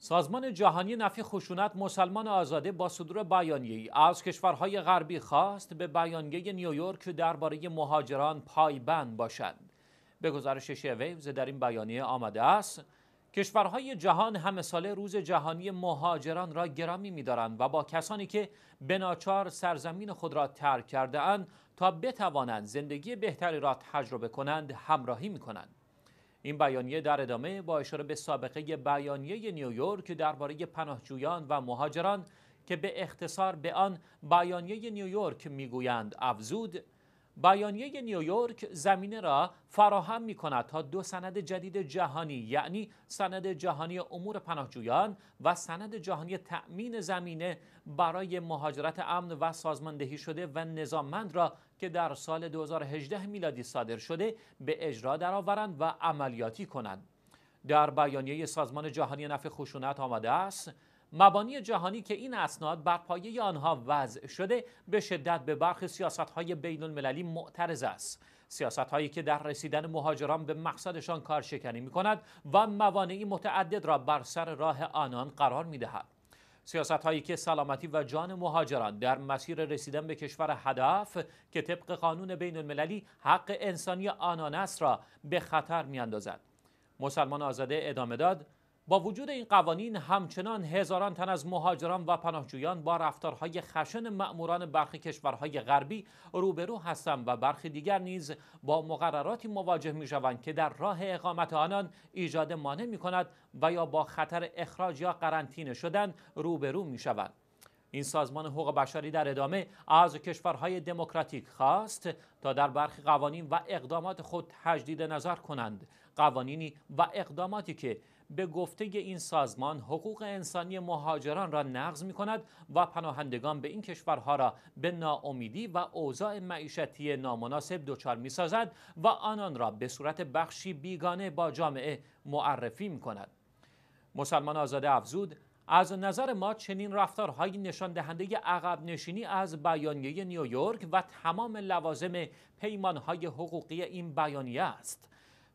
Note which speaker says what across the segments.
Speaker 1: سازمان جهانی نفی خشونت مسلمان آزاده با صدور بیانیه‌ای از کشورهای غربی خواست به بیانیه نیویورک درباره مهاجران پایبند باشد. به گزارش ویوز در این بیانیه آمده است کشورهای جهان همه روز جهانی مهاجران را گرامی می‌دارند و با کسانی که بناچار سرزمین خود را ترک کرده اند تا بتوانند زندگی بهتری را تجربه کنند همراهی می‌کنند. این بیانیه در ادامه با اشاره به سابقه بیانیه نیویورک درباره پناهجویان و مهاجران که به اختصار به آن بیانیه نیویورک میگویند افزود بیانیه نیویورک زمینه را فراهم می کند تا دو سند جدید جهانی یعنی سند جهانی امور پناهجویان و سند جهانی تأمین زمینه برای مهاجرت امن و سازماندهی شده و نظاممند را که در سال 2018 میلادی صادر شده به اجرا درآورند و عملیاتی کنند. در بیانیه سازمان جهانی نفع خشونت آمده است مبانی جهانی که این اسناد بر پایه آنها وضع شده به شدت به برخی بین المللی معترض است سیاست هایی که در رسیدن مهاجران به مقصدشان کارشکنی می کند و موانعی متعدد را بر سر راه آنان قرار می دهد. سیاست هایی که سلامتی و جان مهاجران در مسیر رسیدن به کشور هدف که طبق قانون بین المللی حق انسانی آنان است را به خطر می اندازد. مسلمان آزاده ادامه داد با وجود این قوانین همچنان هزاران تن از مهاجران و پناهجویان با رفتارهای خشن مأموران برخی کشورهای غربی روبرو هستند و برخی دیگر نیز با مقرراتی مواجه می شوند که در راه اقامت آنان ایجاد مانع می کند و یا با خطر اخراج یا قرنطینه شدن روبرو می شوند. این سازمان حقوق بشری در ادامه از کشورهای دموکراتیک خواست تا در برخی قوانین و اقدامات خود تجدید نظر کنند قوانینی و اقداماتی که به گفته این سازمان حقوق انسانی مهاجران را نقض می کند و پناهندگان به این کشورها را به ناامیدی و اوضاع معیشتی نامناسب دچار می سازد و آنان را به صورت بخشی بیگانه با جامعه معرفی می کند. مسلمان آزاده افزود از نظر ما چنین رفتارهایی نشان دهنده عقب نشینی از بیانیه نیویورک و تمام لوازم پیمانهای حقوقی این بیانیه است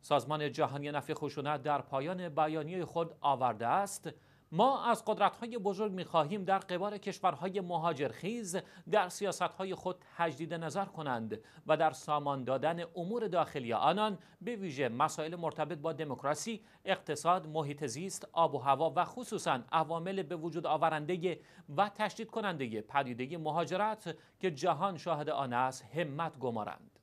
Speaker 1: سازمان جهانی نفی خشونت در پایان بیانیه خود آورده است ما از قدرت‌های بزرگ می‌خواهیم در قبال کشورهای مهاجرخیز در سیاست‌های خود تجدید نظر کنند و در سامان دادن امور داخلی آنان به ویژه مسائل مرتبط با دموکراسی، اقتصاد، محیط زیست، آب و هوا و خصوصا عوامل به وجود آورنده و تشدید کننده پدیده مهاجرت که جهان شاهد آن است، همت گمارند.